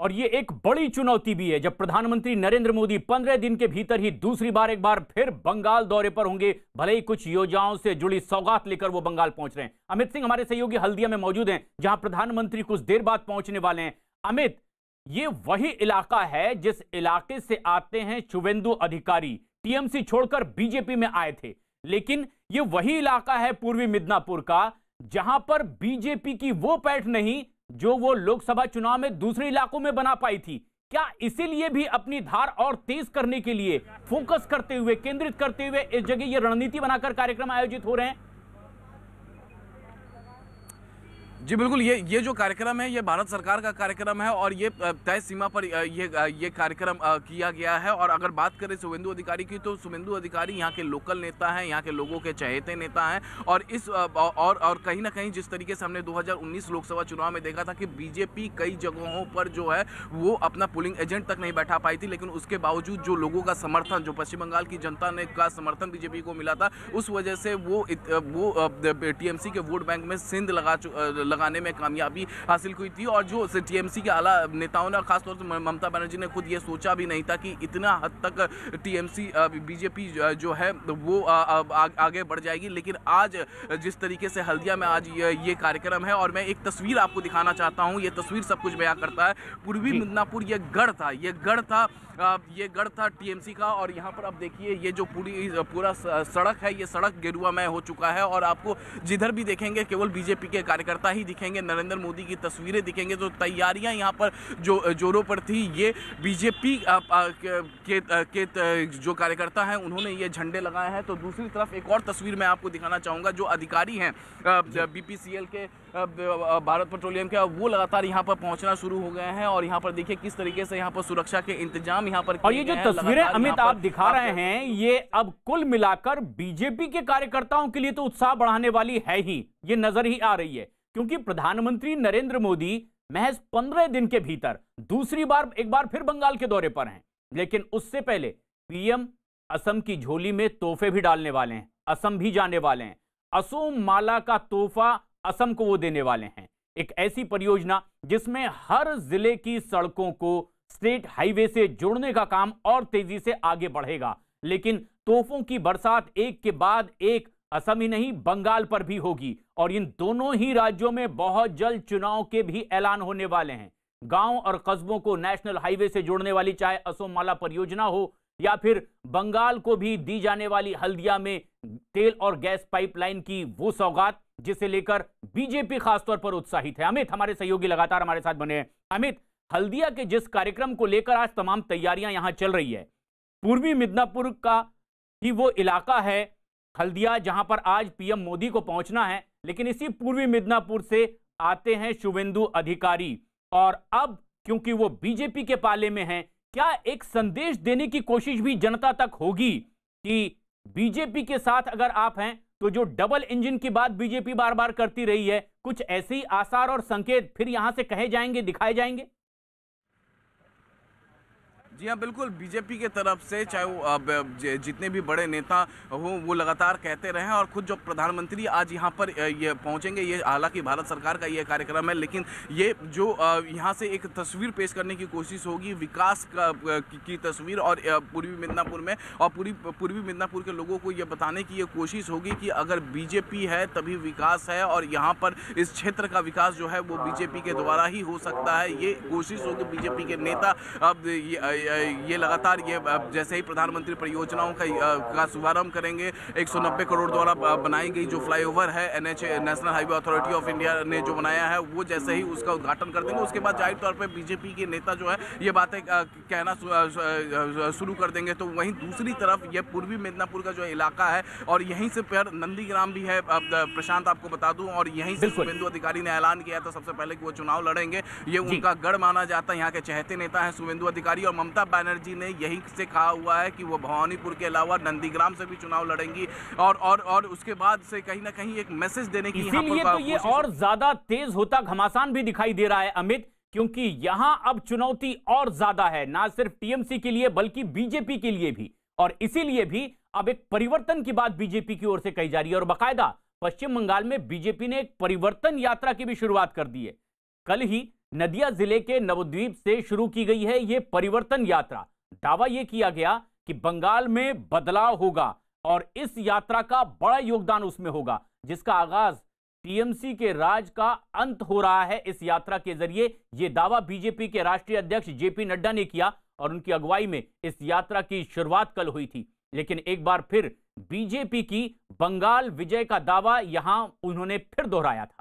और ये एक बड़ी चुनौती भी है जब प्रधानमंत्री नरेंद्र मोदी पंद्रह दिन के भीतर ही दूसरी बार एक बार फिर बंगाल दौरे पर होंगे भले ही कुछ योजनाओं से जुड़ी सौगात लेकर वो बंगाल पहुंच रहे हैं अमित सिंह हमारे सहयोगी हल्दिया में मौजूद हैं जहां प्रधानमंत्री कुछ देर बाद पहुंचने वाले हैं अमित ये वही इलाका है जिस इलाके से आते हैं शुभेंदु अधिकारी टीएमसी छोड़कर बीजेपी में आए थे लेकिन ये वही इलाका है पूर्वी मिदनापुर का जहां पर बीजेपी की वो पैठ नहीं जो वो लोकसभा चुनाव में दूसरे इलाकों में बना पाई थी क्या इसीलिए भी अपनी धार और तेज करने के लिए फोकस करते हुए केंद्रित करते हुए इस जगह ये रणनीति बनाकर कार्यक्रम आयोजित हो रहे हैं जी बिल्कुल ये ये जो कार्यक्रम है ये भारत सरकार का कार्यक्रम है और ये तय सीमा पर ये ये कार्यक्रम किया गया है और अगर बात करें शुभेंदु अधिकारी की तो शुभेंदु अधिकारी यहाँ के लोकल नेता हैं यहाँ के लोगों के चहेते नेता हैं और इस और और कहीं ना कहीं जिस तरीके से हमने 2019 लोकसभा चुनाव में देखा था कि बीजेपी कई जगहों पर जो है वो अपना पुलिंग एजेंट तक नहीं बैठा पाई थी लेकिन उसके बावजूद जो लोगों का समर्थन जो पश्चिम बंगाल की जनता ने का समर्थन बीजेपी को मिला था उस वजह से वो वो टी के वोट बैंक में सिंध लगा लगाने में कामयाबी हासिल हुई थी और जो टीएमसी के आला नेताओं ने खासतौर से ममता बनर्जी ने खुद ये सोचा भी नहीं था कि इतना हद तक टीएमसी बीजेपी जो है वो आगे बढ़ जाएगी लेकिन आज जिस तरीके से हल्दिया में आज ये कार्यक्रम है और मैं एक तस्वीर आपको दिखाना चाहता हूँ ये तस्वीर सब कुछ बयां करता है पूर्वी मिदनापुर ये गढ़ था ये गढ़ था ये गढ़ था टीएमसी का और यहाँ पर आप देखिए ये जो पूरी पूरा सड़क है ये सड़क गेरुआमय हो चुका है और आपको जिधर भी देखेंगे केवल बीजेपी के कार्यकर्ता ही दिखेंगे नरेंद्र मोदी की तस्वीरें दिखेंगे तो तैयारियाँ यहाँ पर जो जोरों पर थी ये बीजेपी के, के जो कार्यकर्ता हैं उन्होंने ये झंडे लगाए हैं तो दूसरी तरफ एक और तस्वीर मैं आपको दिखाना चाहूँगा जो अधिकारी हैं बी के भारत पेट्रोलियम का वो लगातार यहाँ पर पहुँचना शुरू हो गए हैं और यहाँ पर देखिए किस तरीके से यहाँ पर सुरक्षा के इंतजाम यहाँ पर और ये जो तस्वीरें अमित आप दिखा रहे हैं ये अब कुल मिलाकर बीजेपी के कार्यकर्ताओं के लिए तो उत्साह बढ़ाने वाली है ही ये नजर ही आ रही है क्योंकि प्रधानमंत्री नरेंद्र मोदी महज पंद्रह दिन के भीतर दूसरी बार एक बार फिर बंगाल के दौरे पर हैं लेकिन उससे पहले पीएम असम की झोली में तोहफे भी डालने वाले हैं असम भी जाने वाले हैं असोम माला का तोहफा असम को वो देने वाले हैं एक ऐसी परियोजना जिसमें हर जिले की सड़कों को स्टेट हाईवे से जोड़ने का काम और तेजी से आगे बढ़ेगा लेकिन तोहफों की बरसात एक के बाद एक असम ही नहीं बंगाल पर भी होगी और इन दोनों ही राज्यों में बहुत जल्द चुनाव के भी ऐलान होने वाले हैं गांव और कस्बों को नेशनल हाईवे से जोड़ने वाली चाहे असोम माला परियोजना हो या फिर बंगाल को भी दी जाने वाली हल्दिया में तेल और गैस पाइपलाइन की वो सौगात जिसे लेकर बीजेपी खासतौर पर उत्साहित है अमित हमारे सहयोगी लगातार हमारे साथ बने हैं अमित हल्दिया के जिस कार्यक्रम को लेकर आज तमाम तैयारियां यहां चल रही है पूर्वी मिदनापुर का ही वो इलाका है हल्दिया जहां पर आज पीएम मोदी को पहुंचना है लेकिन इसी पूर्वी मिदनापुर से आते हैं शुभेंदु अधिकारी और अब क्योंकि वो बीजेपी के पाले में है क्या एक संदेश देने की कोशिश भी जनता तक होगी कि बीजेपी के साथ अगर आप हैं तो जो डबल इंजन की बात बीजेपी बार बार करती रही है कुछ ऐसे ही आसार और संकेत फिर यहां से कहे जाएंगे दिखाए जाएंगे जी हाँ बिल्कुल बीजेपी के तरफ से चाहे वो जितने भी बड़े नेता हों वो लगातार कहते रहे और खुद जो प्रधानमंत्री आज यहाँ पर ये पहुँचेंगे ये हालांकि भारत सरकार का ये कार्यक्रम है लेकिन ये जो यहाँ से एक तस्वीर पेश करने की कोशिश होगी विकास का की तस्वीर और पूर्वी मिदनापुर में और पूरी पूर्वी मिदनापुर के लोगों को ये बताने की ये कोशिश होगी कि अगर बीजेपी है तभी विकास है और यहाँ पर इस क्षेत्र का विकास जो है वो बीजेपी के द्वारा ही हो सकता है ये कोशिश होगी बीजेपी के नेता अब ये लगातार ये जैसे ही प्रधानमंत्री परियोजनाओं का का शुभारंभ करेंगे 190 करोड़ द्वारा बनाई गई जो फ्लाईओवर है N national highway authority of India ने जो बनाया है वो जैसे ही उसका उद्घाटन कर देंगे उसके बाद जाहिर तौर पर बीजेपी के नेता जो है ये बातें कहना शुरू कर देंगे तो वहीं दूसरी तरफ ये पूर्वी मेदिनीपुर का जो इलाका है और यहीं से पर नंदीग्राम भी है प्रशांत आपको बता दूं और यहीं से शुभेंदु अधिकारी ने ऐलान किया था तो सबसे पहले कि वो चुनाव लड़ेंगे ये उनका गढ़ माना जाता है यहाँ के चहते नेता है शुभेंदु अधिकारी और ममता ममता बनर्जी ने यही से कहा हुआ है कि वो भवानीपुर के अलावा नंदीग्राम से भी चुनाव लड़ेंगी और और और उसके बाद से कहीं ना कहीं एक मैसेज देने की इसीलिए तो ये और ज्यादा तेज होता घमासान भी दिखाई दे रहा है अमित क्योंकि यहां अब चुनौती और ज्यादा है ना सिर्फ टीएमसी के लिए बल्कि बीजेपी के लिए भी और इसीलिए भी अब एक परिवर्तन की बात बीजेपी की ओर से कही जा रही है और बाकायदा पश्चिम बंगाल में बीजेपी ने एक परिवर्तन यात्रा की भी शुरुआत कर दी है कल ही नदिया जिले के नवद्वीप से शुरू की गई है ये परिवर्तन यात्रा दावा यह किया गया कि बंगाल में बदलाव होगा और इस यात्रा का बड़ा योगदान उसमें होगा जिसका आगाज टीएमसी के राज का अंत हो रहा है इस यात्रा के जरिए यह दावा बीजेपी के राष्ट्रीय अध्यक्ष जेपी नड्डा ने किया और उनकी अगुवाई में इस यात्रा की शुरुआत कल हुई थी लेकिन एक बार फिर बीजेपी की बंगाल विजय का दावा यहां उन्होंने फिर दोहराया था